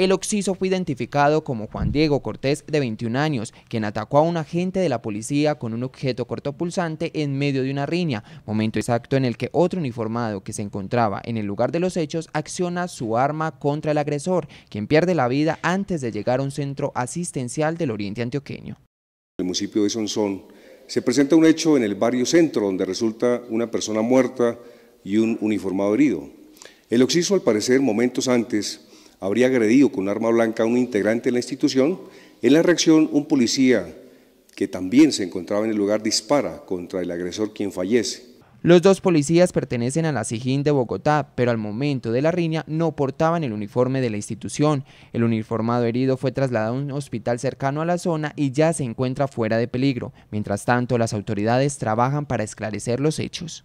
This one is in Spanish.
El occiso fue identificado como Juan Diego Cortés, de 21 años, quien atacó a un agente de la policía con un objeto cortopulsante en medio de una riña, momento exacto en el que otro uniformado que se encontraba en el lugar de los hechos acciona su arma contra el agresor, quien pierde la vida antes de llegar a un centro asistencial del oriente antioqueño. En El municipio de Sonsón se presenta un hecho en el barrio centro donde resulta una persona muerta y un uniformado herido. El occiso al parecer momentos antes habría agredido con un arma blanca a un integrante de la institución. En la reacción, un policía que también se encontraba en el lugar dispara contra el agresor quien fallece. Los dos policías pertenecen a la SIGIN de Bogotá, pero al momento de la riña no portaban el uniforme de la institución. El uniformado herido fue trasladado a un hospital cercano a la zona y ya se encuentra fuera de peligro. Mientras tanto, las autoridades trabajan para esclarecer los hechos.